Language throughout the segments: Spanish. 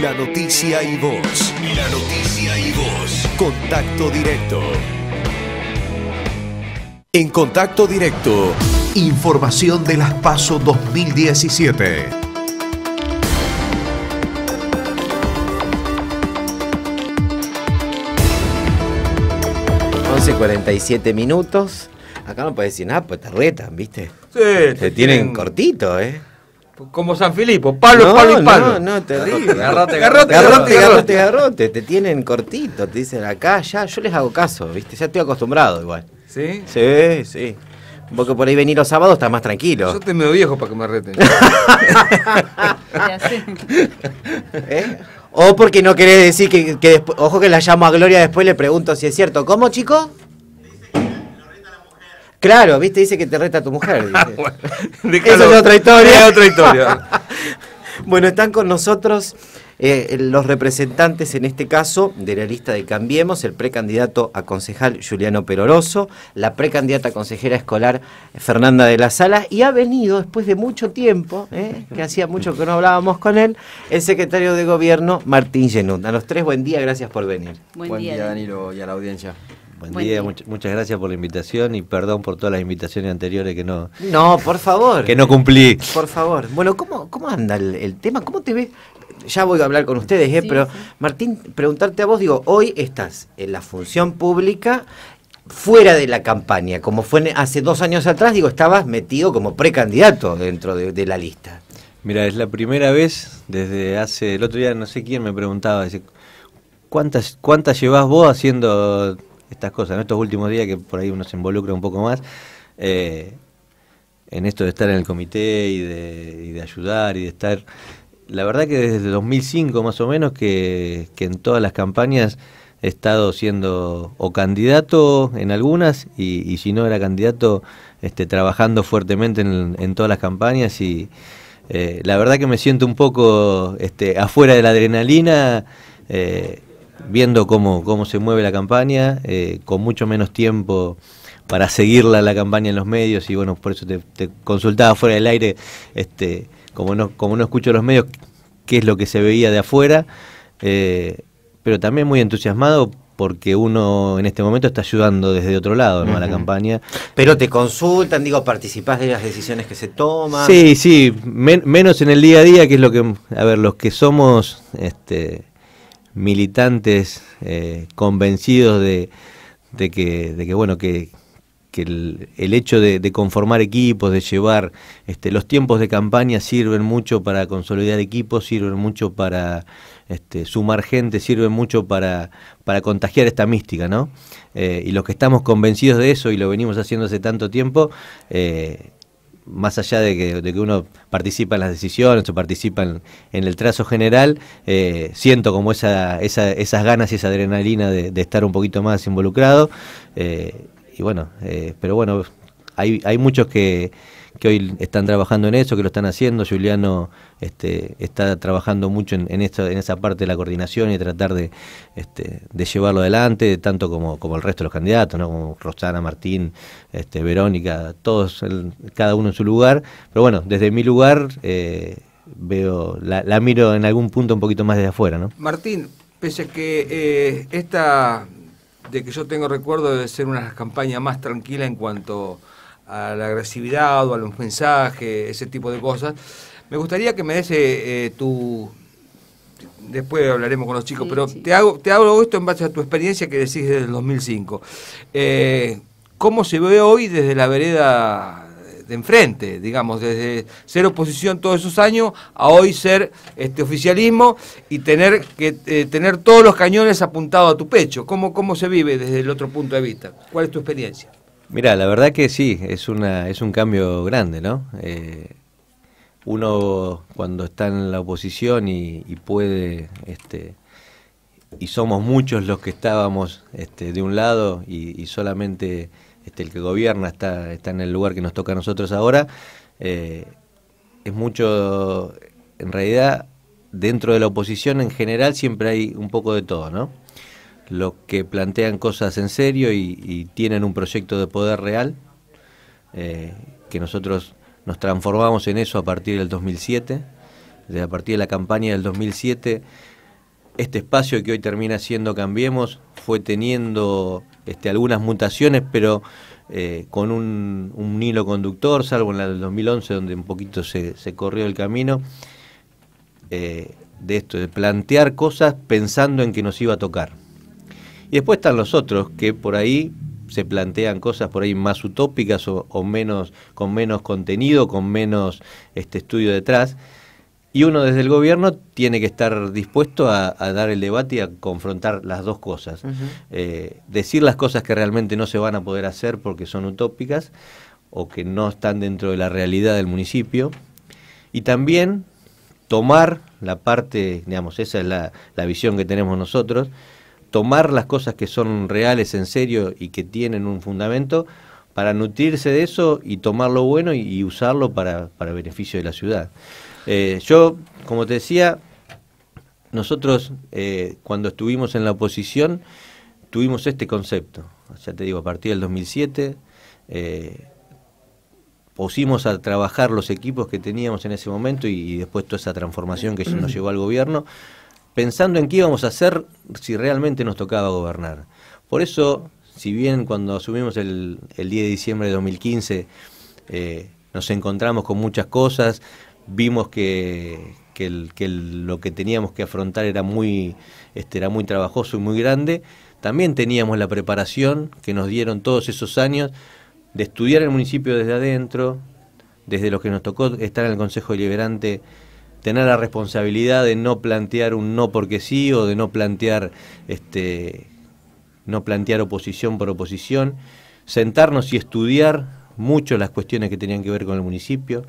La noticia y voz. La noticia y voz. Contacto directo. En contacto directo, información de las PASO 2017. 11.47 minutos. Acá no puede decir nada, pues te retan, ¿viste? Sí. Te, tienen cortito, ¿eh? Como San Filipo, palo palo y palo. No, no, terrible. Garrote, garrote, garrote, garrote, garrote, Te tienen cortito, te dicen acá, ya. Yo les hago caso, ¿viste? Ya estoy acostumbrado igual. ¿Sí? Sí, sí. porque por ahí venir los sábados estás más tranquilo. Yo te medio viejo para que me reten. ¿Eh? O porque no querés decir que, después, ojo que la llamo a Gloria después le pregunto si es cierto. ¿Cómo, chico? Claro, viste, dice que te reta tu mujer. bueno, es otra historia. otra historia. bueno, están con nosotros eh, los representantes, en este caso, de la lista de Cambiemos, el precandidato a concejal Juliano Peroroso, la precandidata a consejera escolar Fernanda de la Sala, y ha venido después de mucho tiempo, eh, que hacía mucho que no hablábamos con él, el secretario de Gobierno Martín Genut. A los tres, buen día, gracias por venir. Buen, día, Danilo, y a la audiencia. Buen, día, muchas gracias por la invitación y perdón por todas las invitaciones anteriores que no. No, por favor. Que no cumplí. Por favor. Bueno, ¿cómo, cómo anda el, tema? ¿Cómo te ves? Ya voy a hablar con ustedes, ¿eh? pero Martín, preguntarte a vos, digo, hoy estás en la función pública fuera de la campaña, como fue hace dos años atrás, digo, estabas metido como precandidato dentro de, la lista. Mira, es la primera vez desde hace, el otro día no sé quién me preguntaba, dice, ¿cuántas, cuántas llevas vos haciendo estas cosas, en estos últimos días que por ahí uno se involucra un poco más, eh, en esto de estar en el comité y de, ayudar y de estar... La verdad que desde 2005 más o menos que, en todas las campañas he estado siendo o candidato en algunas y, si no era candidato este, trabajando fuertemente en, todas las campañas y eh, la verdad que me siento un poco este, afuera de la adrenalina eh, viendo cómo, cómo se mueve la campaña, eh, con mucho menos tiempo para seguirla la campaña en los medios y bueno, por eso te, consultaba fuera del aire, este, como no, como no escucho los medios, qué es lo que se veía de afuera, eh, pero también muy entusiasmado porque uno en este momento está ayudando desde otro lado a la campaña. Pero te consultan, digo, participás de las decisiones que se toman. Sí, sí, menos en el día a día, que es lo que, a ver, los que somos, este, militantes eh, convencidos de, que, de, que, bueno, que, el, hecho de, conformar equipos, de llevar este, los tiempos de campaña sirven mucho para consolidar equipos, sirven mucho para este, sumar gente, sirven mucho para, para contagiar esta mística, ¿no? Eh, y los que estamos convencidos de eso y lo venimos haciendo hace tanto tiempo, eh, más allá de que, de que, uno participa en las decisiones o participa en, el trazo general, eh, siento como esa, esas ganas y esa adrenalina de, estar un poquito más involucrado. Eh, y bueno, eh, pero bueno, hay, hay muchos que, que hoy están trabajando en eso, que lo están haciendo. Juliano este, está trabajando mucho en, en, en esa parte de la coordinación y tratar de, este, de llevarlo adelante, tanto como, el resto de los candidatos, ¿no? como Rosana, Martín, este, Verónica, todos, cada uno en su lugar. Pero bueno, desde mi lugar eh, veo, la, miro en algún punto un poquito más desde afuera. ¿no? Martín, pese a que eh, esta de que yo tengo recuerdo de ser una campaña más tranquila en cuanto a la agresividad o a los mensajes, ese tipo de cosas. Me gustaría que me des eh, eh tu... Después hablaremos con los chicos, pero Te, hago, te hablo esto en base a tu experiencia que decís desde el 2005. Eh, ¿Cómo se ve hoy desde la vereda de enfrente, digamos, desde ser oposición todos esos años a hoy ser este oficialismo y tener que eh, tener todos los cañones apuntados a tu pecho. ¿Cómo, ¿Cómo se vive desde el otro punto de vista? ¿Cuál es tu experiencia? Mira, la verdad que sí, es, una, es un cambio grande, ¿no? Eh, uno cuando está en la oposición y, puede, este, y somos muchos los que estábamos este, de un lado y, solamente este, el que gobierna está, está en el lugar que nos toca a nosotros ahora, eh, es mucho, en realidad, dentro de la oposición en general siempre hay un poco de todo, ¿no? los que plantean cosas en serio y, tienen un proyecto de poder real, eh, que nosotros nos transformamos en eso a partir del 2007, desde a partir de la campaña del 2007, este espacio que hoy termina siendo Cambiemos fue teniendo este, algunas mutaciones, pero eh, con un, hilo conductor, salvo en la del 2011, donde un poquito se, corrió el camino, eh, de esto, de plantear cosas pensando en que nos iba a tocar. Y después están los otros que por ahí se plantean cosas por ahí más utópicas o, menos con menos contenido, con menos este estudio detrás. Y uno desde el gobierno tiene que estar dispuesto a, dar el debate y a confrontar las dos cosas. Eh, decir las cosas que realmente no se van a poder hacer porque son utópicas o que no están dentro de la realidad del municipio. Y también tomar la parte, digamos, esa es la visión que tenemos nosotros, tomar las cosas que son reales, en serio y que tienen un fundamento, para nutrirse de eso y tomar lo bueno y, usarlo para, beneficio de la ciudad. Eh, yo, como te decía, nosotros eh, cuando estuvimos en la oposición tuvimos este concepto, ya te digo, a partir del 2007, eh, pusimos a trabajar los equipos que teníamos en ese momento y, y después toda esa transformación que nos llevó al gobierno pensando en qué íbamos a hacer si realmente nos tocaba gobernar. Por eso, si bien cuando asumimos el, día 10 de diciembre de 2015 eh, nos encontramos con muchas cosas, vimos que, lo que teníamos que afrontar era muy, este, era muy trabajoso y muy grande, también teníamos la preparación que nos dieron todos esos años de estudiar el municipio desde adentro, desde lo que nos tocó estar en el Consejo Deliberante tener la responsabilidad de no plantear un no porque sí o de no plantear este no plantear oposición por oposición, sentarnos y estudiar mucho las cuestiones que tenían que ver con el municipio,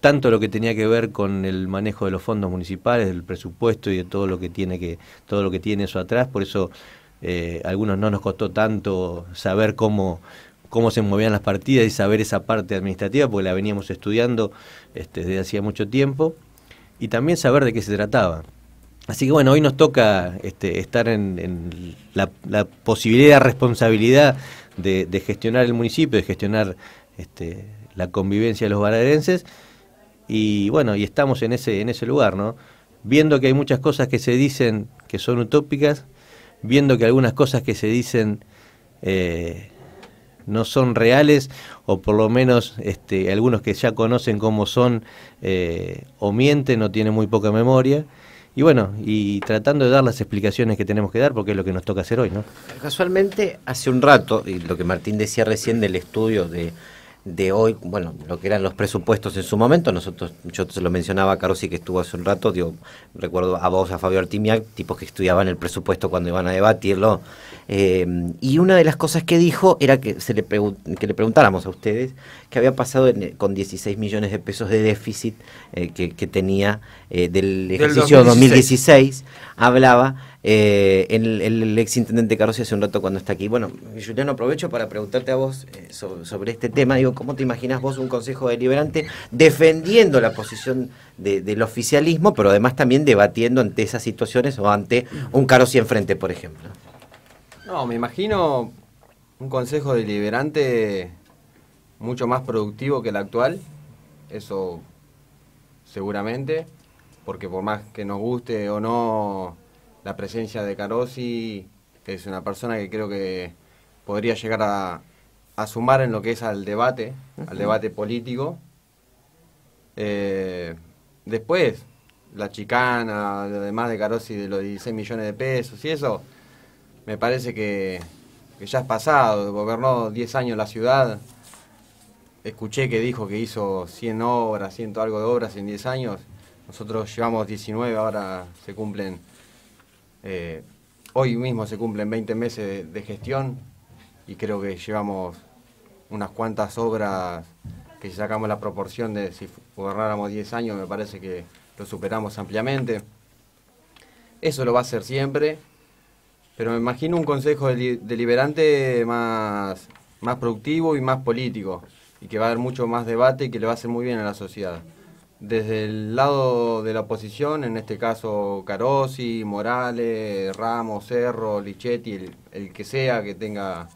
tanto lo que tenía que ver con el manejo de los fondos municipales, del presupuesto y de todo lo que tiene que todo lo que tiene eso atrás, por eso eh, a algunos no nos costó tanto saber cómo cómo se movían las partidas y saber esa parte administrativa, porque la veníamos estudiando este, desde hacía mucho tiempo y también saber de qué se trataba. Así que bueno, hoy nos toca este, estar en, la, posibilidad, responsabilidad de, gestionar el municipio, de gestionar este, la convivencia de los baradenses. Y bueno, y estamos en ese, en ese lugar, ¿no? Viendo que hay muchas cosas que se dicen que son utópicas, viendo que algunas cosas que se dicen eh, no son reales o por lo menos este, algunos que ya conocen cómo son eh, o mienten o tienen muy poca memoria. Y bueno, y tratando de dar las explicaciones que tenemos que dar, porque es lo que nos toca hacer hoy, ¿no? Casualmente, hace un rato, y lo que Martín decía recién del estudio de de hoy, bueno, lo que eran los presupuestos en su momento, nosotros, yo se lo mencionaba a y que estuvo hace un rato, yo recuerdo a vos, a Fabio Artimiak, tipos que estudiaban el presupuesto cuando iban a debatirlo, eh, y una de las cosas que dijo era que, se le, le preguntáramos a ustedes qué había pasado con 16 millones de pesos de déficit eh, que, tenía eh, del ejercicio 2016, hablaba eh, el, el, ex intendente hace un rato cuando está aquí. Bueno, Juliano, aprovecho para preguntarte a vos eh, sobre, este tema. Digo, ¿cómo te imaginas vos un consejo deliberante defendiendo la posición del oficialismo, pero además también debatiendo ante esas situaciones o ante un y enfrente, por ejemplo? No, me imagino un consejo deliberante mucho más productivo que el actual. Eso seguramente, porque por más que nos guste o no la presencia de Carosi, que es una persona que creo que podría llegar a, sumar en lo que es al debate, al debate político. Eh, después, la chicana, además de Carosi de los 16 millones de pesos y eso, me parece que, que ya es pasado, gobernó 10 años la ciudad, escuché que dijo que hizo 100 obras, 100 algo de obras en 10 años. Nosotros llevamos 19, ahora se cumplen eh, hoy mismo se cumplen 20 meses de, gestión y creo que llevamos unas cuantas obras que si sacamos la proporción de si gobernáramos 10 años, me parece que lo superamos ampliamente. Eso lo va a hacer siempre, pero me imagino un consejo deliberante más, más productivo y más político, y que va a haber mucho más debate y que le va a hacer muy bien a la sociedad desde el lado de la oposición, en este caso Carosi, Morales, Ramos, Cerro, Lichetti, el, que sea que tenga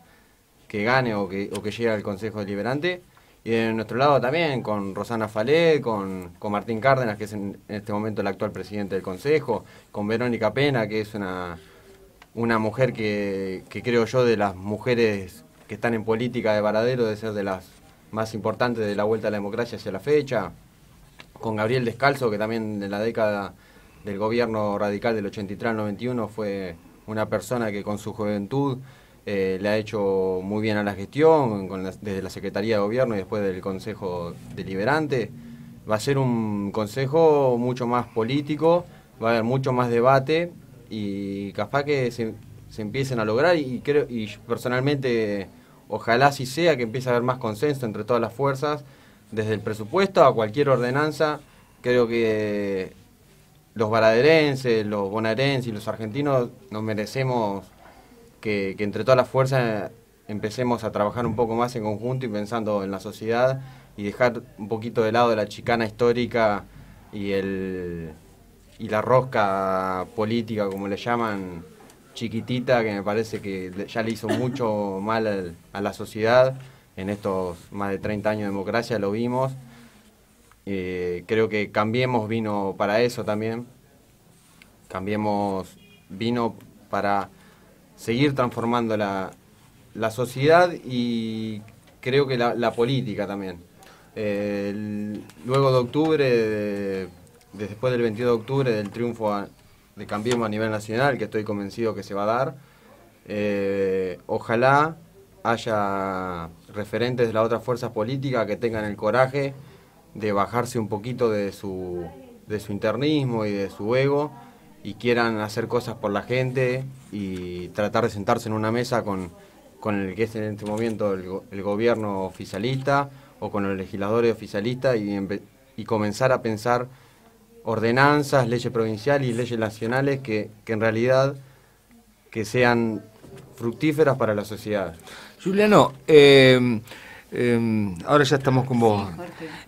que gane o que, o que llegue al Consejo Deliberante. Y en nuestro lado también, con Rosana Falé, con, con Martín Cárdenas, que es en, este momento el actual presidente del Consejo, con Verónica Pena, que es una, una mujer que, que creo yo de las mujeres que están en política de varadero, de ser de las más importantes de la vuelta a la democracia hacia la fecha con Gabriel Descalzo, que también en la década del gobierno radical del 83 al 91 fue una persona que con su juventud eh, le ha hecho muy bien a la gestión, desde la Secretaría de Gobierno y después del Consejo Deliberante. Va a ser un consejo mucho más político, va a haber mucho más debate y capaz que se, empiecen a lograr y, creo, y personalmente ojalá si sea que empiece a haber más consenso entre todas las fuerzas desde el presupuesto a cualquier ordenanza, creo que los baraderenses, los bonaerenses y los argentinos nos merecemos que, entre todas las fuerzas empecemos a trabajar un poco más en conjunto y pensando en la sociedad y dejar un poquito de lado la chicana histórica y el y la rosca política como le llaman chiquitita que me parece que ya le hizo mucho mal a la sociedad en estos más de 30 años de democracia, lo vimos. Eh, creo que Cambiemos vino para eso también. Cambiemos vino para seguir transformando la, sociedad y creo que la, política también. luego de octubre, después del 22 de octubre, del triunfo de Cambiemos a nivel nacional, que estoy convencido que se va a dar, eh, ojalá haya referentes de las otras fuerzas políticas que tengan el coraje de bajarse un poquito de su, de su internismo y de su ego y quieran hacer cosas por la gente y tratar de sentarse en una mesa con, el que es en este momento el, gobierno oficialista o con los legisladores oficialistas y, comenzar a pensar ordenanzas, leyes provinciales y leyes nacionales que, que en realidad que sean fructíferas para la sociedad. Juliano, eh, em, ahora ya estamos con vos.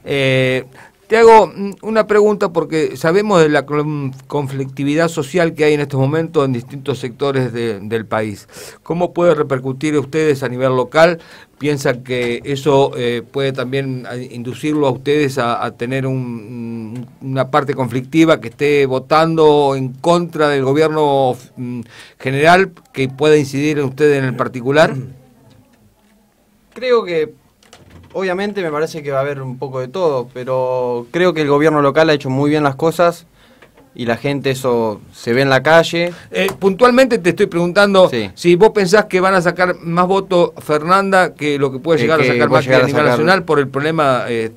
Eh, te hago una pregunta porque sabemos de la conflictividad social que hay en estos momentos en distintos sectores del país. ¿Cómo puede repercutir ustedes a nivel local? ¿Piensan que eso eh, puede también inducirlo a ustedes a, tener una parte conflictiva que esté votando en contra del gobierno mm, general que pueda incidir en ustedes en el particular? Creo que, obviamente, me parece que va a haber un poco de todo, pero creo que el gobierno local ha hecho muy bien las cosas y la gente eso se ve en la calle. Eh, puntualmente te estoy preguntando si vos pensás que van a sacar más votos Fernanda que lo que puede eh, llegar a sacar Macri a, nivel nacional por el problema eh,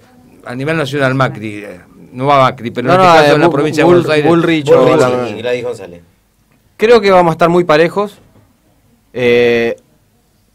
a nivel nacional Macri. No va Macri, pero no, en este en la provincia de Buenos Aires. Bullrich, Creo que vamos a estar muy parejos.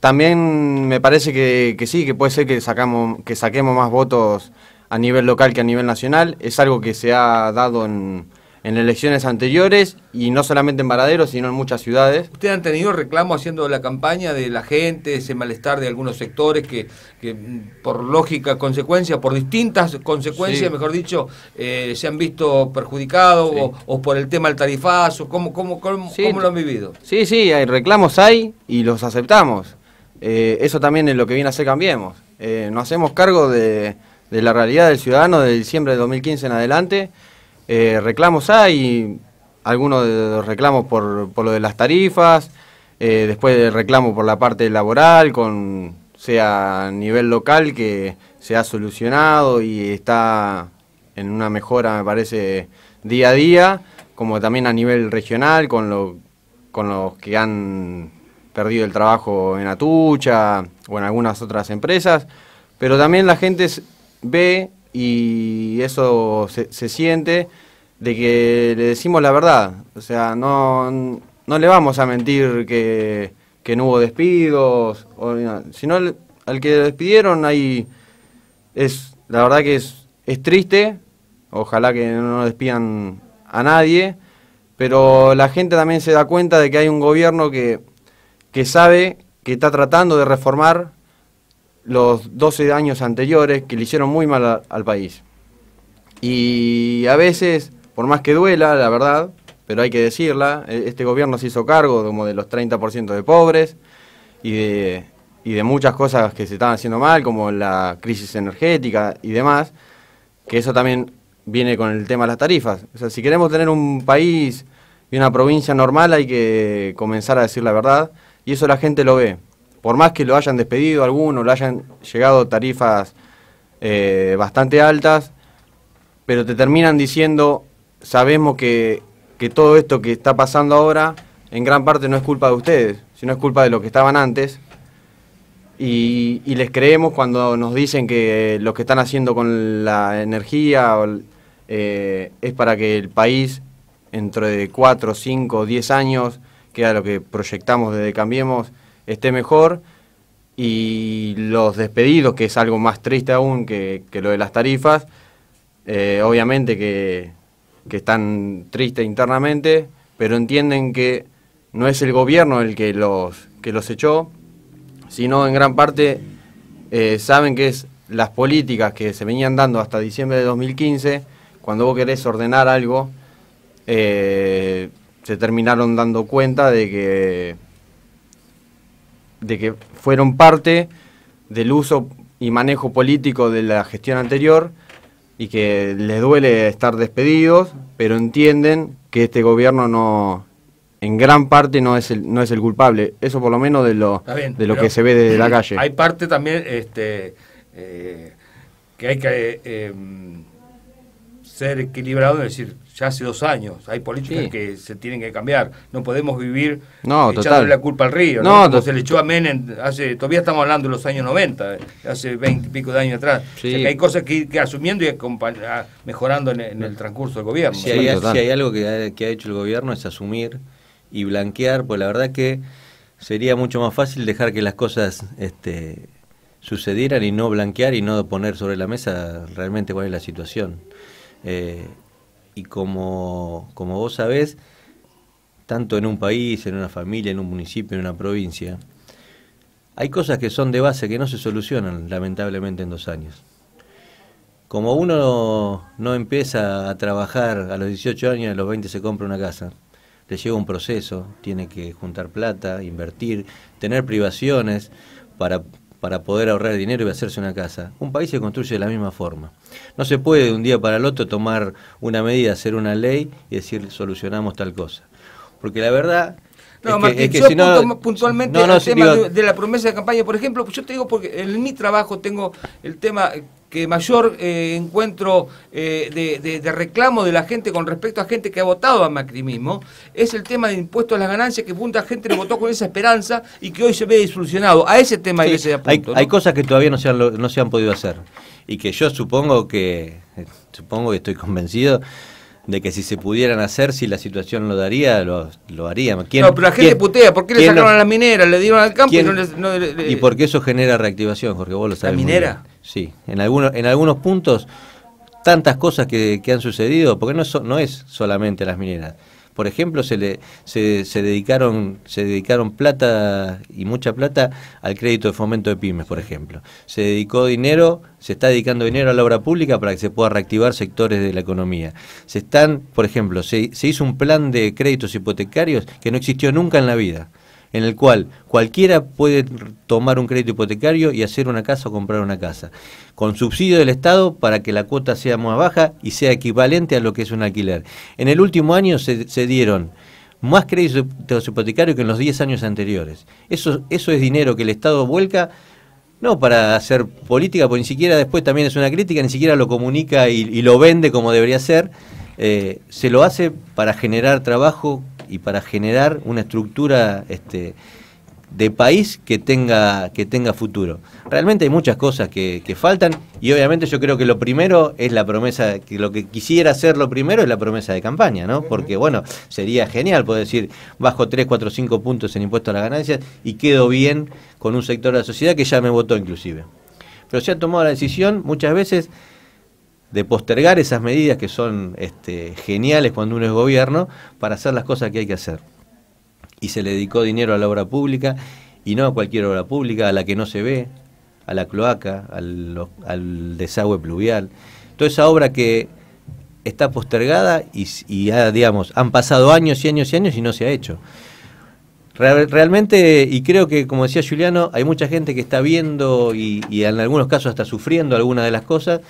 También me parece que, sí, que puede ser que, sacamos, que saquemos más votos a nivel local que a nivel nacional. Es algo que se ha dado en, elecciones anteriores y no solamente en Varadero, sino en muchas ciudades. ¿Ustedes han tenido reclamos haciendo la campaña de la gente, ese malestar de algunos sectores que, mm, por lógica consecuencia, por distintas consecuencias, mejor dicho, eh, se han visto perjudicados o, por el tema del tarifazo? ¿Cómo, cómo lo han vivido? Sí, sí, hay reclamos hay y los aceptamos. Eh, eso también es lo que viene a hacer Cambiemos. Eh, nos hacemos cargo de, la realidad del ciudadano de diciembre de 2015 en adelante. Eh, reclamos hay, algunos de los reclamos por, lo de las tarifas, después el reclamo por la parte laboral, con sea a nivel local que se ha solucionado y está en una mejora, me parece, día a día, como también a nivel regional, con, con los que han perdido el trabajo en Atucha o en algunas otras empresas, pero también la gente ve y eso se, siente de que le decimos la verdad, o sea, no, no le vamos a mentir que, no hubo despidos, sino al que despidieron ahí es, la verdad que es, es triste, ojalá que no despidan a nadie, pero la gente también se da cuenta de que hay un gobierno que que sabe que está tratando de reformar los 12 años anteriores que le hicieron muy mal al país. Y a veces, por más que duela, la verdad, pero hay que decirla, e, este gobierno se hizo cargo como de los 30% de pobres y de, de muchas cosas que se estaban haciendo mal, como la crisis energética y demás, que eso también viene con el tema de las tarifas. O sea, si queremos tener un país y una provincia normal hay que comenzar a decir la verdad y eso la gente lo ve. Por más que lo hayan despedido alguno, lo hayan llegado tarifas eh, bastante altas, pero te terminan diciendo, sabemos que, todo esto que está pasando ahora en gran parte no es culpa de ustedes, sino es culpa de lo que estaban antes. Y, les creemos cuando nos dicen que lo que están haciendo con la energía eh, es para que el país, entre 4, 5, 10 años, que era lo que proyectamos desde Cambiemos, esté mejor. Y los despedidos, que es algo más triste aún que, lo de las tarifas, eh, obviamente que, están tristes internamente, pero entienden que no es el gobierno el que los, que los echó, sino en gran parte eh, saben que es las políticas que se venían dando hasta diciembre de 2015, cuando vos querés ordenar algo, eh, se terminaron dando cuenta de que, de que fueron parte del uso y manejo político de la gestión anterior y que les duele estar despedidos, pero entienden que este gobierno no en gran parte no es el, no es el culpable. Eso por lo menos de lo, de lo que se ve desde la calle. Hay parte también este, eh, que hay que eh, em, ser equilibrado, es decir, ya hace dos años. Hay políticas que se tienen que cambiar. No podemos vivir no, echándole la culpa al río. No, ¿no? se le echó a Menem, hace, todavía estamos hablando de los años 90, eh, hace 20 y pico de años atrás. O sea que hay cosas que ir asumiendo y mejorando en, el transcurso del gobierno. Si, hay, algo que ha, hecho el gobierno es asumir y blanquear, pues la verdad que sería mucho más fácil dejar que las cosas... este sucedieran y no blanquear y no poner sobre la mesa realmente cuál es la situación. Eh, y como, como vos sabés, tanto en un país, en una familia, en un municipio, en una provincia, hay cosas que son de base que no se solucionan, lamentablemente, en dos años. Como uno no, empieza a trabajar a los 18 años, a los 20 se compra una casa, le lleva un proceso, tiene que juntar plata, invertir, tener privaciones para para poder ahorrar dinero y hacerse una casa. Un país se construye de la misma forma. No se puede de un día para el otro tomar una medida, hacer una ley y decir solucionamos tal cosa. Porque la verdad no, es que, puntualmente el tema de, de, la promesa de campaña, por ejemplo, yo te digo porque en mi trabajo tengo el tema que mayor eh, encuentro eh, de, reclamo de la gente con respecto a gente que ha votado a Macri mismo, es el tema de impuestos a las ganancias, que punta gente le votó con esa esperanza y que hoy se ve disolucionado. A ese tema y ese apunto, hay, cosas que todavía no se, han, no se han podido hacer y que yo supongo que, eh, supongo que estoy convencido, de que si se pudieran hacer, si la situación lo daría, lo, lo haría no, pero la gente putea, ¿por qué le sacaron a las mineras? Le dieron al campo y no, le, Y porque eso genera reactivación, Jorge, vos lo sabés. ¿La minera? sí. En algunos, en algunos puntos, tantas cosas que, que han sucedido, porque no, no es solamente las mineras. Por ejemplo, se, le, se, se, dedicaron, se dedicaron plata y mucha plata al crédito de fomento de pymes, por ejemplo. Se dedicó dinero, se está dedicando dinero a la obra pública para que se pueda reactivar sectores de la economía. Se están, por ejemplo, se hizo un plan de créditos hipotecarios que no existió nunca en la vida en el cual cualquiera puede tomar un crédito hipotecario y hacer una casa o comprar una casa, con subsidio del Estado para que la cuota sea más baja y sea equivalente a lo que es un alquiler. En el último año se, dieron más créditos hipotecarios que en los 10 años anteriores. Eso, eso es dinero que el Estado vuelca no para hacer política, porque ni siquiera después también es una crítica, ni siquiera lo comunica y, lo vende como debería ser, eh, se lo hace para generar trabajo y para generar una estructura este, de país que tenga, que tenga futuro. Realmente hay muchas cosas que, faltan y obviamente yo creo que lo primero es la promesa, que lo que quisiera hacer lo primero es la promesa de campaña, ¿no? Porque bueno, sería genial poder decir, bajo 3, 4, 5 puntos en impuesto a las ganancias y quedo bien con un sector de la sociedad que ya me votó inclusive. Pero se ha tomado la decisión muchas veces de postergar esas medidas que son este, geniales cuando uno es gobierno para hacer las cosas que hay que hacer. Y se le dedicó dinero a la obra pública y no a cualquier obra pública, a la que no se ve, a la cloaca, al, desagüe pluvial. Toda esa obra que está postergada y, digamos, han pasado años y años y años y no se ha hecho. realmente, y creo que, como decía Juliano, hay mucha gente que está viendo y, en algunos casos está sufriendo algunas de las cosas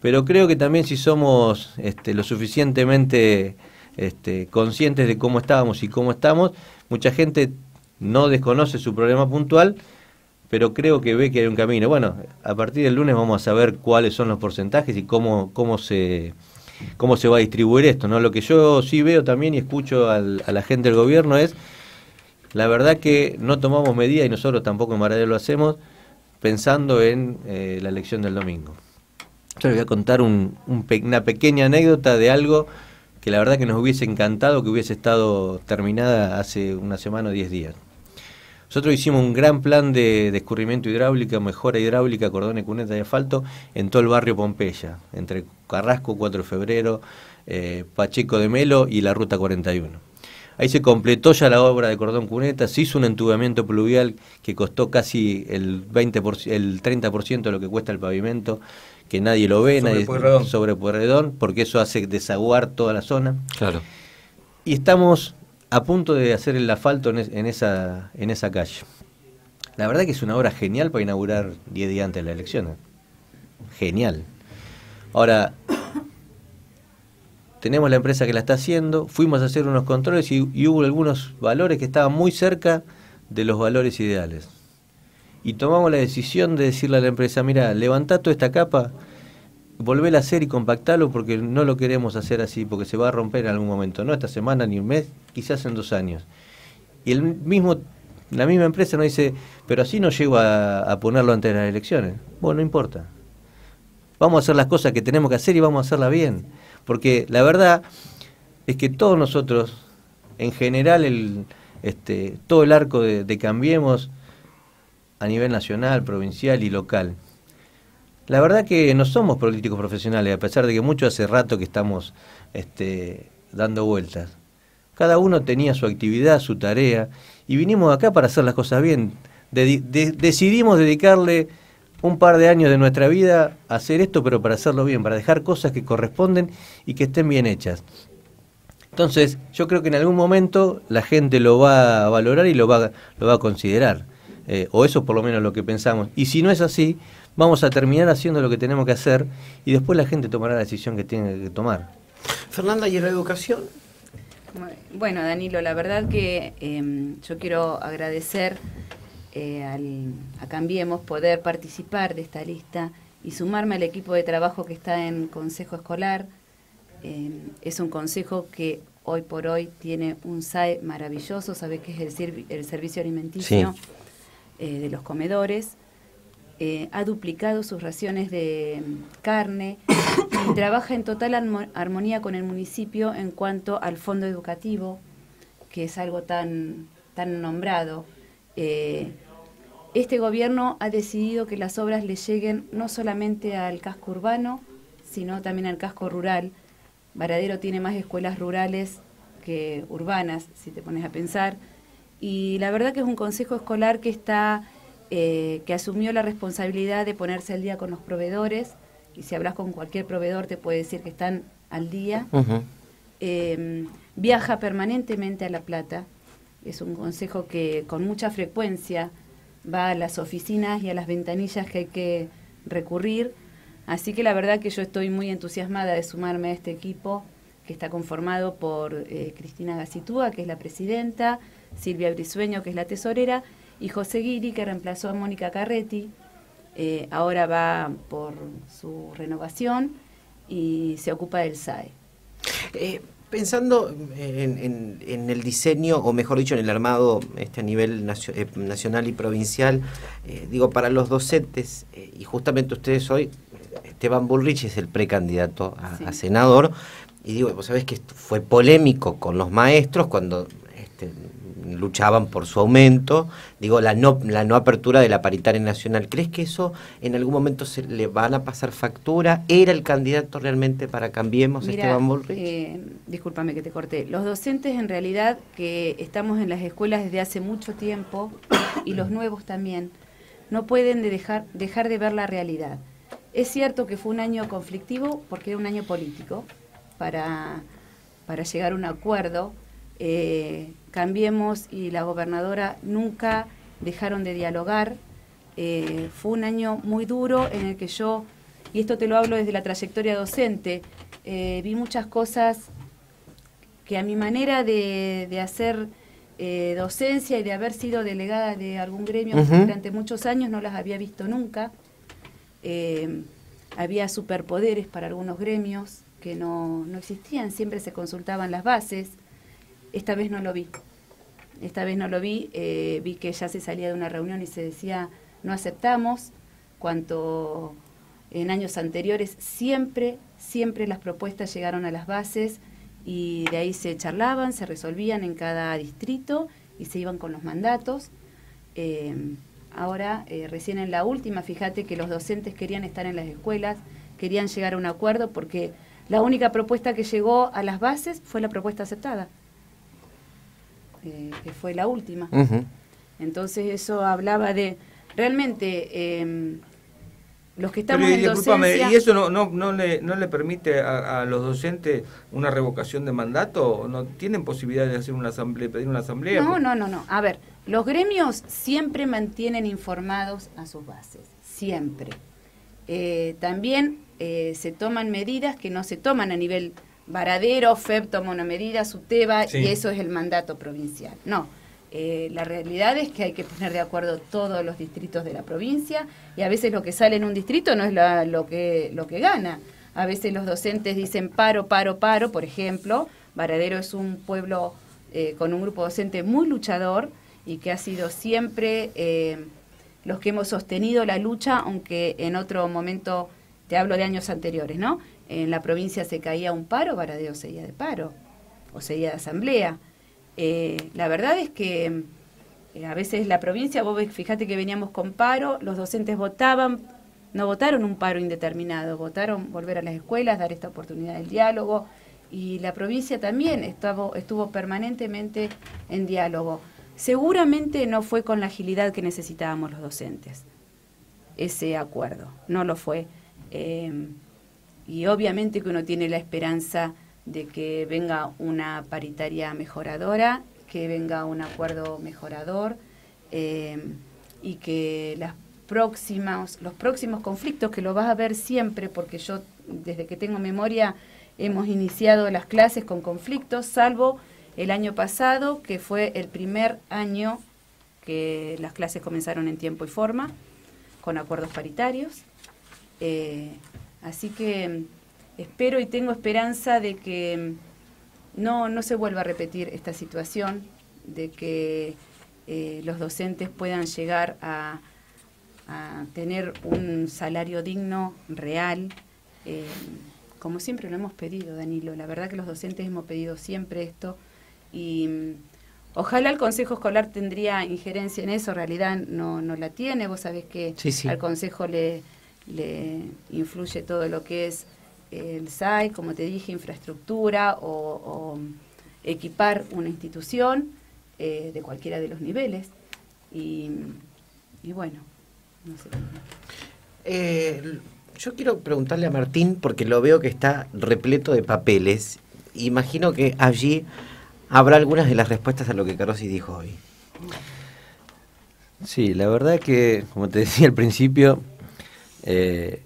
pero creo que también si somos este, lo suficientemente este, conscientes de cómo estábamos y cómo estamos, mucha gente no desconoce su problema puntual, pero creo que ve que hay un camino. Bueno, a partir del lunes vamos a saber cuáles son los porcentajes y cómo, cómo se cómo se va a distribuir esto, ¿no? Lo que yo sí veo también y escucho a la gente del gobierno es la verdad que no tomamos medidas y nosotros tampoco en Maradero lo hacemos pensando en eh, la elección del domingo les voy a contar una pequeña anécdota de algo que la verdad que nos hubiese encantado que hubiese estado terminada hace una semana o diez días. Nosotros hicimos un gran plan de, descubrimiento hidráulico, mejora hidráulica, cordones, cunetas y asfalto en todo el barrio Pompeya, entre Carrasco, 4 de Febrero, eh, Pacheco de Melo y la Ruta 41. Ahí se completó ya la obra de cordón cuneta, se hizo un entubamiento pluvial que costó casi el, 20%, el 30% de lo que cuesta el pavimento, que nadie lo ve, sobre nadie Pueyrredón. sobre porque eso hace desaguar toda la zona. Claro. Y estamos a punto de hacer el asfalto en, en, esa, en esa calle. La verdad que es una obra genial para inaugurar 10 días antes de las elecciones. Genial. Ahora, tenemos la empresa que la está haciendo, fuimos a hacer unos controles y hubo algunos valores que estaban muy cerca de los valores ideales y tomamos la decisión de decirle a la empresa, mira, levantá toda esta capa, volvela a hacer y compactalo porque no lo queremos hacer así, porque se va a romper en algún momento, no esta semana ni un mes, quizás en dos años. Y el mismo, la misma empresa nos dice, pero así no llego a, ponerlo antes de las elecciones. Bueno, no importa. Vamos a hacer las cosas que tenemos que hacer y vamos a hacerlas bien. Porque la verdad es que todos nosotros, en general, el, este, todo el arco de Cambiemos, a nivel nacional, provincial y local. La verdad que no somos políticos profesionales, a pesar de que mucho hace rato que estamos este, dando vueltas. Cada uno tenía su actividad, su tarea, y vinimos acá para hacer las cosas bien. decidimos dedicarle un par de años de nuestra vida a hacer esto, pero para hacerlo bien, para dejar cosas que corresponden y que estén bien hechas. Entonces, yo creo que en algún momento la gente lo va a valorar y lo va, lo va a considerar. Eh, o eso por lo menos lo que pensamos. Y si no es así, vamos a terminar haciendo lo que tenemos que hacer y después la gente tomará la decisión que tiene que tomar. Fernanda, ¿y en la educación? Bueno, Danilo, la verdad que em, yo quiero agradecer eh, a Cambiemos poder participar de esta lista y sumarme al equipo de trabajo que está en Consejo Escolar. Em, es un consejo que hoy por hoy tiene un SAE maravilloso, sabe qué es el, el servicio alimenticio. Sí. Eh, de los comedores, eh, ha duplicado sus raciones de mm, carne y trabaja en total armonía con el municipio en cuanto al fondo educativo, que es algo tan, nombrado. Eh, este gobierno ha decidido que las obras le lleguen no solamente al casco urbano, sino también al casco rural. Varadero tiene más escuelas rurales que urbanas, si te pones a pensar y la verdad que es un consejo escolar que está eh, que asumió la responsabilidad de ponerse al día con los proveedores y si hablas con cualquier proveedor te puede decir que están al día em, viaja permanentemente a La Plata es un consejo que con mucha frecuencia va a las oficinas y a las ventanillas que hay que recurrir así que la verdad que yo estoy muy entusiasmada de sumarme a este equipo que está conformado por eh, Cristina Gacitúa que es la presidenta Silvia Brisueño, que es la tesorera, y José Guiri, que reemplazó a Mónica Carretti. Eh, ahora va por su renovación y se ocupa del SAE. Eh, pensando en, el diseño, o mejor dicho, en el armado este, a nivel eh, nacional y provincial, digo, para los docentes, y justamente ustedes hoy, Esteban Bullrich es el precandidato a, senador, y digo, vos sabés que fue polémico con los maestros cuando este, luchaban por su aumento, digo, la no, la no apertura de la paritaria nacional. ¿Crees que eso en algún momento se le van a pasar factura? ¿Era el candidato realmente para Cambiemos Esteban Bullrich? Eh, discúlpame que te corté. Los docentes en realidad que estamos en las escuelas desde hace mucho tiempo y los nuevos también, no pueden dejar, dejar de ver la realidad. Es cierto que fue un año conflictivo porque era un año político para, para llegar a un acuerdo. Eh, Cambiemos y la gobernadora nunca dejaron de dialogar. Eh, fue un año muy duro en el que yo, y esto te lo hablo desde la trayectoria docente, eh, vi muchas cosas que a mi manera de, hacer eh, docencia y de haber sido delegada de algún gremio durante muchos años no las había visto nunca. había superpoderes para algunos gremios que no existían, siempre se consultaban las bases. Esta vez no lo vi. Esta vez no lo vi. Eh, vi que ya se salía de una reunión y se decía, no aceptamos, cuanto en años anteriores siempre, siempre las propuestas llegaron a las bases y de ahí se charlaban, se resolvían en cada distrito y se iban con los mandatos. Eh, ahora, eh, recién en la última, fíjate que los docentes querían estar en las escuelas, querían llegar a un acuerdo porque la única propuesta que llegó a las bases fue la propuesta aceptada que fue la última. Entonces eso hablaba de realmente em, los que estamos en docencia... ¿Y eso no, no, no, le, no le permite a, los docentes una revocación de mandato? ¿No tienen posibilidad de hacer una asamblea, pedir una asamblea? No, no, no, no. A ver, los gremios siempre mantienen informados a sus bases, siempre. Eh, también eh, se toman medidas que no se toman a nivel Varadero, FEPTO, toma y eso es el mandato provincial. No, eh, la realidad es que hay que poner de acuerdo todos los distritos de la provincia y a veces lo que sale en un distrito no es lo, que, lo que gana. A veces los docentes dicen paro, paro, paro, por ejemplo. Varadero es un pueblo eh, con un grupo docente muy luchador y que ha sido siempre eh, los que hemos sostenido la lucha, aunque en otro momento te hablo de años anteriores, ¿no? en la provincia se caía un paro, se seguía de paro, o seguía de asamblea. Eh, la verdad es que eh, a veces la provincia, vos fíjate que veníamos con paro, los docentes votaban, no votaron un paro indeterminado, votaron volver a las escuelas, dar esta oportunidad del diálogo, y la provincia también estuvo, permanentemente en diálogo. Seguramente no fue con la agilidad que necesitábamos los docentes ese acuerdo, no lo fue. Eh, y obviamente que uno tiene la esperanza de que venga una paritaria mejoradora, que venga un acuerdo mejorador eh, y que las próximas, los próximos conflictos, que lo vas a ver siempre, porque yo desde que tengo memoria hemos iniciado las clases con conflictos, salvo el año pasado, que fue el primer año que las clases comenzaron en tiempo y forma, con acuerdos paritarios. Eh, Así que mm, espero y tengo esperanza de que mm, no, no se vuelva a repetir esta situación, de que eh, los docentes puedan llegar a, tener un salario digno, real, eh, como siempre lo hemos pedido, Danilo. La verdad que los docentes hemos pedido siempre esto y mm, ojalá el Consejo Escolar tendría injerencia en eso, en realidad no, no la tiene, vos sabés que al Consejo le le influye todo lo que es el SAI, como te dije, infraestructura o, equipar una institución eh, de cualquiera de los niveles. Y, bueno, eh, yo quiero preguntarle a Martín, porque lo veo que está repleto de papeles. Imagino que allí habrá algunas de las respuestas a lo que Carosi dijo hoy. Sí, la verdad que, como te decía al principio, eh,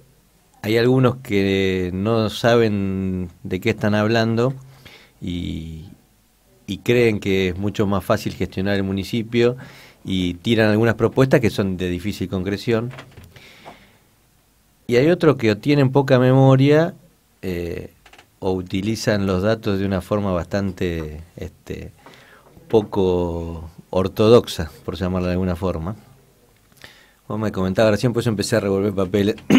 hay algunos que no saben de qué están hablando y, creen que es mucho más fácil gestionar el municipio y tiran algunas propuestas que son de difícil concreción. Y hay otros que tienen poca memoria eh, o utilizan los datos de una forma bastante este, poco ortodoxa, por llamarla de alguna forma. Vos me comentaba recién, pues yo empecé a revolver papeles,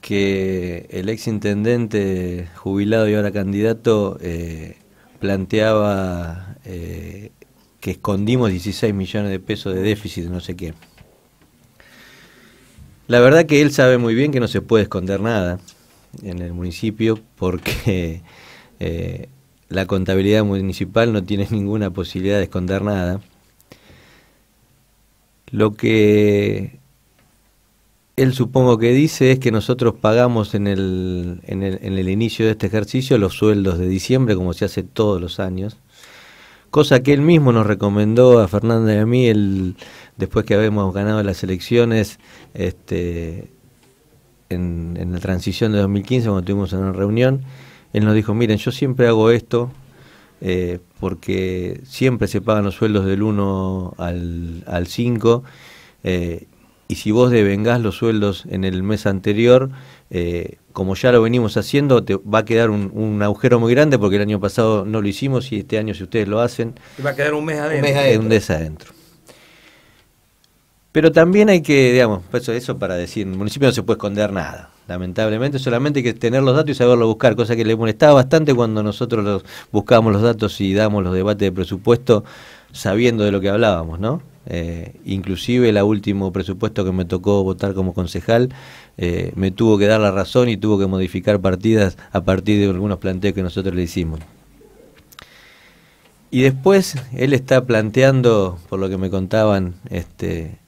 que el ex intendente jubilado y ahora candidato eh, planteaba eh, que escondimos 16 millones de pesos de déficit, no sé qué. La verdad que él sabe muy bien que no se puede esconder nada en el municipio porque eh, la contabilidad municipal no tiene ninguna posibilidad de esconder nada. Lo que él supongo que dice es que nosotros pagamos en el, en el, en el inicio de este ejercicio los sueldos de diciembre, como se hace todos los años, cosa que él mismo nos recomendó a Fernanda y a mí el, después que habíamos ganado las elecciones este, en, en la transición de 2015, cuando tuvimos una reunión, él nos dijo, miren, yo siempre hago esto, eh, porque siempre se pagan los sueldos del 1 al, 5, eh, y si vos devengás los sueldos en el mes anterior, eh, como ya lo venimos haciendo, te va a quedar un, agujero muy grande porque el año pasado no lo hicimos y este año si ustedes lo hacen... va a quedar un mes Un Un mes adentro. Pero también hay que, digamos, pues eso, para decir, en el municipio no se puede esconder nada, lamentablemente, solamente hay que tener los datos y saberlo buscar, cosa que le molestaba bastante cuando nosotros buscábamos los datos y damos los debates de presupuesto sabiendo de lo que hablábamos, ¿no? Eh, inclusive el último presupuesto que me tocó votar como concejal eh, me tuvo que dar la razón y tuvo que modificar partidas a partir de algunos planteos que nosotros le hicimos. Y después él está planteando, por lo que me contaban, este,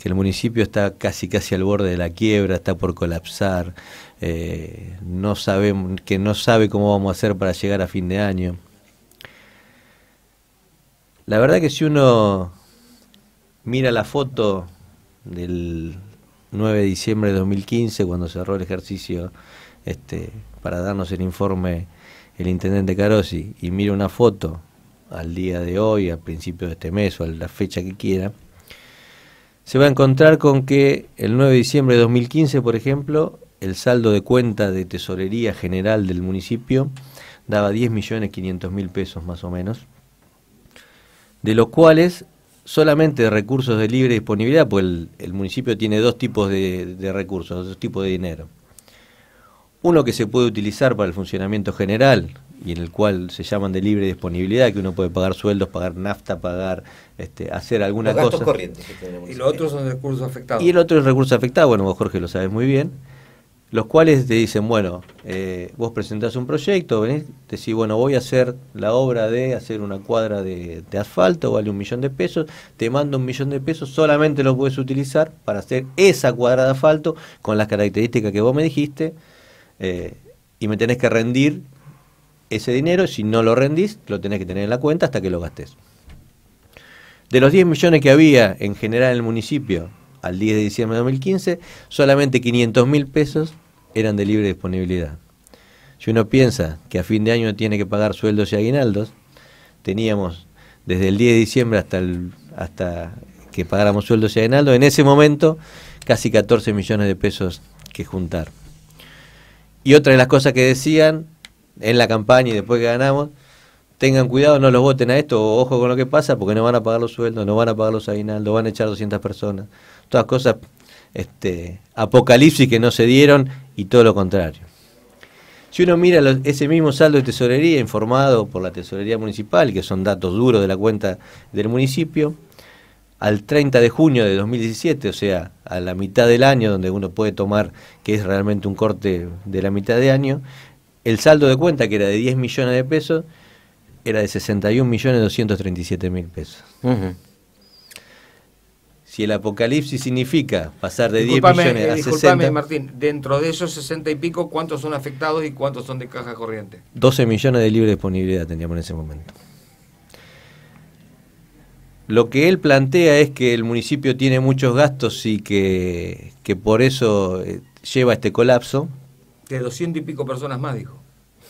que el municipio está casi casi al borde de la quiebra, está por colapsar, eh, no que no sabe cómo vamos a hacer para llegar a fin de año. La verdad que si uno mira la foto del 9 de diciembre de 2015, cuando cerró el ejercicio este, para darnos el informe el intendente Carosi, y mira una foto al día de hoy, al principio de este mes o a la fecha que quiera, se va a encontrar con que el 9 de diciembre de 2015, por ejemplo, el saldo de cuenta de tesorería general del municipio daba 10.500.000 pesos más o menos, de los cuales solamente recursos de libre disponibilidad, pues el, municipio tiene dos tipos de, recursos, dos tipos de dinero. Uno que se puede utilizar para el funcionamiento general, y en el cual se llaman de libre disponibilidad, que uno puede pagar sueldos, pagar nafta, pagar, este, hacer alguna cosa. Corrientes y los otros son recursos afectados. Y el otro es recursos afectados, bueno, vos Jorge lo sabes muy bien, los cuales te dicen, bueno, eh, vos presentás un proyecto, venís, decís, bueno, voy a hacer la obra de hacer una cuadra de, asfalto, vale un millón de pesos, te mando un millón de pesos, solamente lo puedes utilizar para hacer esa cuadra de asfalto con las características que vos me dijiste, eh, y me tenés que rendir ese dinero, si no lo rendís, lo tenés que tener en la cuenta hasta que lo gastes. De los 10 millones que había en general en el municipio al 10 de diciembre de 2015, solamente 500 mil pesos eran de libre disponibilidad. Si uno piensa que a fin de año tiene que pagar sueldos y aguinaldos, teníamos desde el 10 de diciembre hasta, el, hasta que pagáramos sueldos y aguinaldos, en ese momento casi 14 millones de pesos que juntar. Y otra de las cosas que decían en la campaña y después que ganamos, tengan cuidado, no los voten a esto, ojo con lo que pasa, porque no van a pagar los sueldos, no van a pagar los aguinaldos, van a echar 200 personas. Todas cosas este, apocalipsis que no se dieron y todo lo contrario. Si uno mira ese mismo saldo de tesorería informado por la tesorería municipal, que son datos duros de la cuenta del municipio, al 30 de junio de 2017, o sea, a la mitad del año, donde uno puede tomar que es realmente un corte de la mitad de año, el saldo de cuenta, que era de 10 millones de pesos, era de 61 millones 237 mil pesos. Si el apocalipsis significa pasar de 10 millones a eh, disculpame, 60... Martín, dentro de esos 60 y pico, ¿cuántos son afectados y cuántos son de caja corriente? 12 millones de libre disponibilidad teníamos en ese momento. Lo que él plantea es que el municipio tiene muchos gastos y que, que por eso eh, lleva este colapso, de 200 y pico personas más, dijo.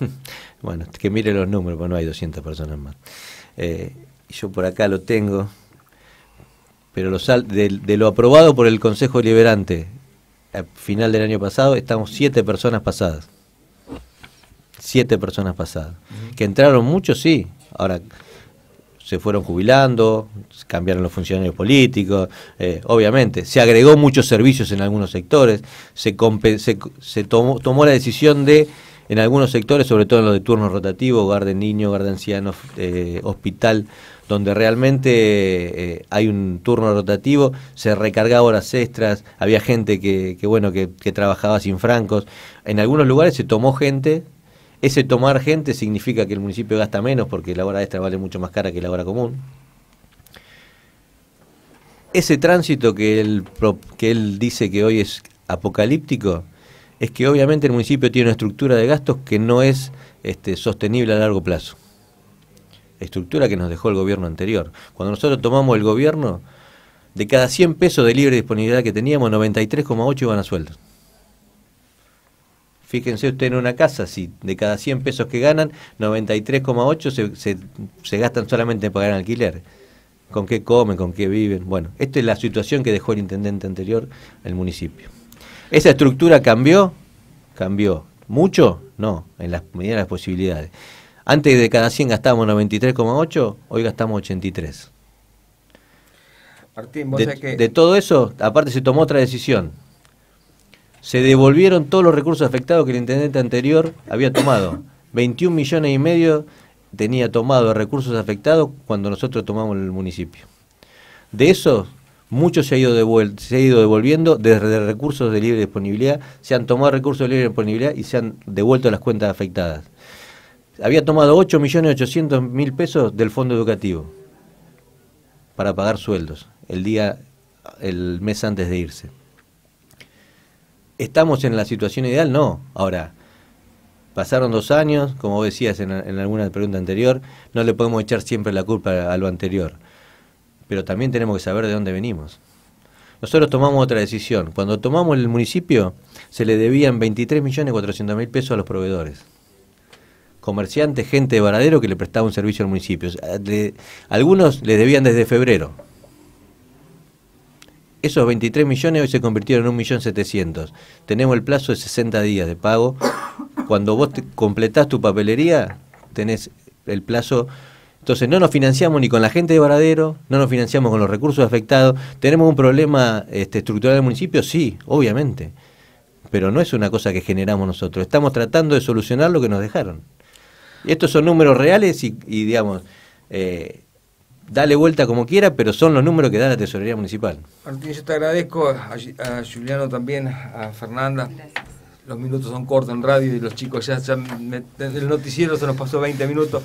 bueno, que mire los números, pues no hay 200 personas más. Eh, yo por acá lo tengo, pero los, de, de, lo aprobado por el Consejo Deliberante al final del año pasado, estamos siete personas pasadas. Siete personas pasadas. Que entraron muchos, sí. Ahora, se fueron jubilando, cambiaron los funcionarios políticos, eh, obviamente, se agregó muchos servicios en algunos sectores, se, se, se tomó, tomó, la decisión de, en algunos sectores, sobre todo en los de turnos rotativos, hogar de niño, hogar de eh, hospital, donde realmente eh, hay un turno rotativo, se recargaba horas extras, había gente que, bueno, que, que trabajaba sin francos, en algunos lugares se tomó gente ese tomar gente significa que el municipio gasta menos porque la hora extra vale mucho más cara que la hora común. Ese tránsito que él, que él dice que hoy es apocalíptico es que obviamente el municipio tiene una estructura de gastos que no es este, sostenible a largo plazo. Estructura que nos dejó el gobierno anterior. Cuando nosotros tomamos el gobierno, de cada 100 pesos de libre disponibilidad que teníamos, 93,8 iban a sueldos. Fíjense usted en una casa, si de cada 100 pesos que ganan, 93,8 se, gastan solamente en pagar alquiler. ¿Con qué comen? ¿Con qué viven? Bueno, esta es la situación que dejó el intendente anterior al municipio. ¿Esa estructura cambió? Cambió. ¿Mucho? No, en las medidas de las posibilidades. Antes de cada 100 gastábamos 93,8, hoy gastamos 83. de, que... de todo eso, aparte se tomó otra decisión se devolvieron todos los recursos afectados que el intendente anterior había tomado. 21 millones y medio tenía tomado de recursos afectados cuando nosotros tomamos el municipio. De esos, muchos se ha ido, se ha ido devolviendo desde recursos de libre disponibilidad, se han tomado recursos de libre disponibilidad y se han devuelto las cuentas afectadas. Había tomado 8.800.000 pesos del fondo educativo para pagar sueldos el día, el mes antes de irse. ¿Estamos en la situación ideal? No. Ahora, pasaron dos años, como decías en, alguna pregunta anterior, no le podemos echar siempre la culpa a, lo anterior. Pero también tenemos que saber de dónde venimos. Nosotros tomamos otra decisión. Cuando tomamos el municipio, se le debían 23.400.000 millones mil pesos a los proveedores. Comerciantes, gente de Varadero que le prestaba un servicio al municipio. algunos le debían desde febrero. Esos 23 millones hoy se convirtieron en 1.700.000. Tenemos el plazo de 60 días de pago. Cuando vos completás tu papelería, tenés el plazo entonces no nos financiamos ni con la gente de Varadero, no nos financiamos con los recursos afectados. ¿Tenemos un problema este, estructural del municipio? Sí, obviamente. Pero no es una cosa que generamos nosotros. Estamos tratando de solucionar lo que nos dejaron. Y estos son números reales y, digamos, eh, dale vuelta como quiera, pero son los números que da la Tesorería Municipal. Martín, yo te agradezco a, Juliano también, a Fernanda. Los minutos son cortos en radio y los chicos ya, ya el noticiero se nos pasó 20 minutos.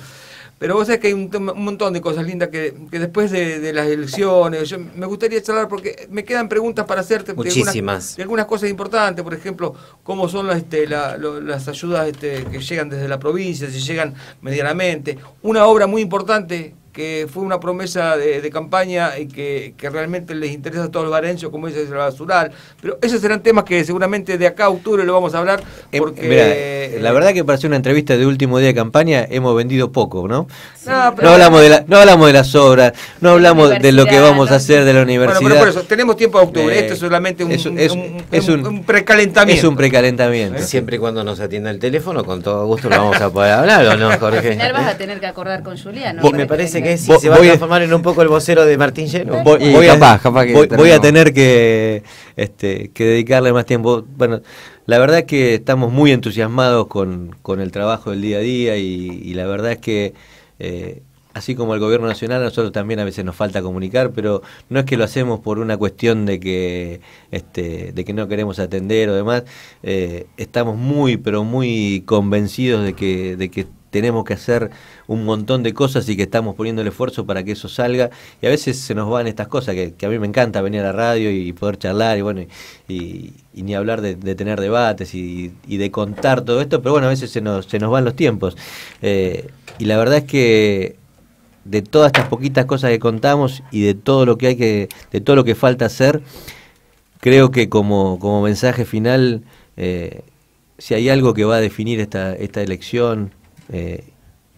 Pero vos sabés que hay un, montón de cosas lindas que, después de, las elecciones, me gustaría charlar porque me quedan preguntas para hacerte. Muchísimas. De algunas, cosas importantes, por ejemplo, cómo son las, este, ayudas este, que llegan desde la provincia, si llegan medianamente. Una obra muy importante que fue una promesa de, campaña y que, realmente les interesa a todos los valencios, como dice el basural. Pero esos serán temas que seguramente de acá a octubre lo vamos a hablar. Eh, porque, eh, la verdad que para hacer una entrevista de último día de campaña hemos vendido poco, ¿no? No, hablamos de no hablamos de las obras, no hablamos de lo que vamos a hacer de la universidad. pero por eso, tenemos tiempo a octubre. Eh, esto es solamente un, precalentamiento. Es un precalentamiento. Siempre cuando nos atienda el teléfono, con todo gusto lo vamos a poder hablar, no, Jorge? Al final vas a tener que acordar con Julián. me parece que se va a transformar en un poco el vocero de Martín Lleno. Voy, a tener que, este, que dedicarle más tiempo. Bueno, la verdad es que estamos muy entusiasmados con, el trabajo del día a día y, la verdad es que eh, así como el gobierno nacional, a nosotros también a veces nos falta comunicar, pero no es que lo hacemos por una cuestión de que, este, de que no queremos atender o demás. Eh, estamos muy, pero muy convencidos de que, de que tenemos que hacer un montón de cosas y que estamos poniendo el esfuerzo para que eso salga. Y a veces se nos van estas cosas, que, a mí me encanta venir a la radio y, poder charlar y bueno, y, ni hablar de, tener debates y, de contar todo esto, pero bueno, a veces se nos, se nos van los tiempos. Eh, y la verdad es que de todas estas poquitas cosas que contamos y de todo lo que hay que, de todo lo que falta hacer, creo que como, como mensaje final, eh, si hay algo que va a definir esta, esta elección, eh,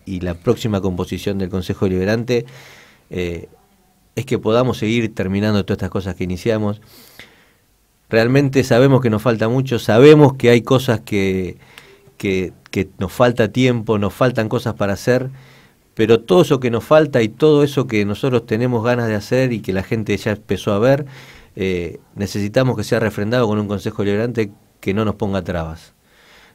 y la próxima composición del Consejo Deliberante eh, es que podamos seguir terminando todas estas cosas que iniciamos. Realmente sabemos que nos falta mucho, sabemos que hay cosas que, que, nos falta tiempo, nos faltan cosas para hacer, pero todo eso que nos falta y todo eso que nosotros tenemos ganas de hacer y que la gente ya empezó a ver, eh, necesitamos que sea refrendado con un Consejo Liberante que no nos ponga trabas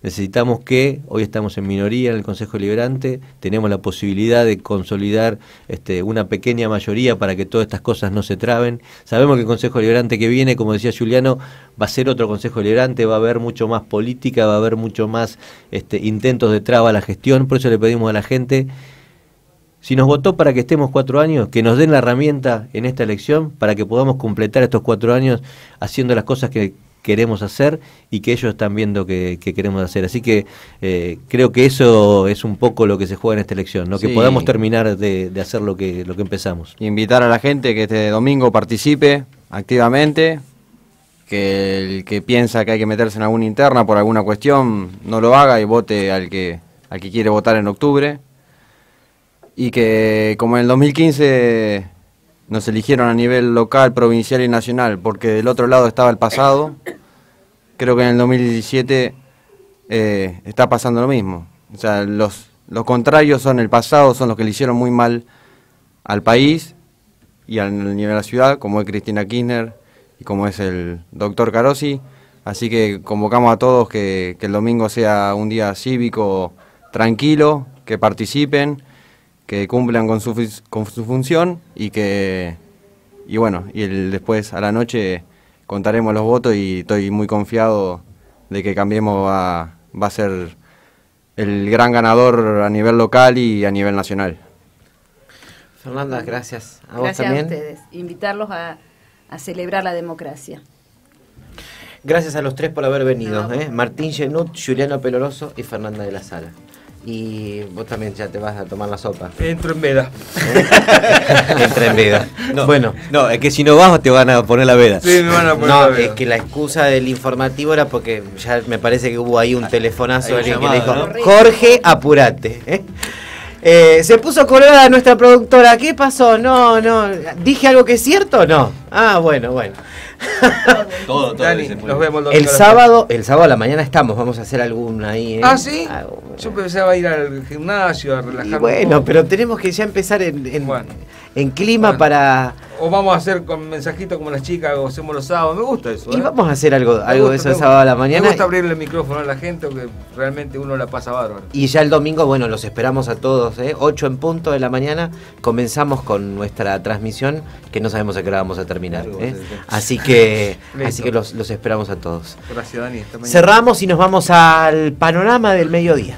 necesitamos que, hoy estamos en minoría en el Consejo Liberante, tenemos la posibilidad de consolidar este, una pequeña mayoría para que todas estas cosas no se traben. Sabemos que el Consejo Liberante que viene, como decía Juliano, va a ser otro Consejo Liberante, va a haber mucho más política, va a haber mucho más este, intentos de traba a la gestión, por eso le pedimos a la gente si nos votó para que estemos cuatro años, que nos den la herramienta en esta elección para que podamos completar estos cuatro años haciendo las cosas que queremos hacer y que ellos están viendo que, queremos hacer. Así que eh, creo que eso es un poco lo que se juega en esta elección, ¿no? que podamos terminar de, hacer lo que, lo que empezamos. Invitar a la gente que este domingo participe activamente, que el que piensa que hay que meterse en alguna interna por alguna cuestión no lo haga y vote al que, al que quiere votar en octubre. Y que como en el 2015 nos eligieron a nivel local, provincial y nacional, porque del otro lado estaba el pasado. Creo que en el 2017 eh, está pasando lo mismo. O sea, los, contrarios son el pasado, son los que le hicieron muy mal al país y al nivel de la ciudad, como es Cristina Kirchner y como es el doctor Carosi. Así que convocamos a todos que el domingo sea un día cívico tranquilo, que participen que cumplan con su, con su función y que, y bueno, y el, después a la noche contaremos los votos y estoy muy confiado de que Cambiemos va, va a ser el gran ganador a nivel local y a nivel nacional. Fernanda, gracias. A gracias a ustedes. Invitarlos a, a, celebrar la democracia. Gracias a los tres por haber venido. ¿eh? Martín Genut, Juliano Peloroso y Fernanda de la Sala. Y vos también ya te vas a tomar la sopa. Entro en veda. Entra en veda. bueno. No, es que si no vas te van a poner la veda. Sí, me van a poner no, es que la excusa del informativo era porque ya me parece que hubo ahí un ah, telefonazo alguien que le dijo, Jorge, apurate. ¿eh? ¿Eh? se puso colorada nuestra productora. ¿Qué pasó? No, no. ¿Dije algo que es cierto? No. Ah, bueno, bueno. todo, todo. nos vemos el, el sábado, el sábado a la mañana estamos, vamos a hacer alguna ahí. ¿eh? Ah, sí. Ah, Yo pensaba a ir al gimnasio a relajarme. bueno, pero tenemos que ya empezar en, clima para. O vamos a hacer con mensajitos como las chicas, o hacemos los sábados, me gusta eso. Y ¿eh? vamos a hacer algo, algo de eso el sábado a la mañana. Me gusta abrirle el micrófono a la gente, porque realmente uno la pasa bárbaro. Y ya el domingo, bueno, los esperamos a todos, ¿eh? Ocho 8 en punto de la mañana, comenzamos con nuestra transmisión, que no sabemos a qué hora vamos a terminar ¿eh? Así que, así que los, los esperamos a todos. Cerramos y nos vamos al panorama del mediodía.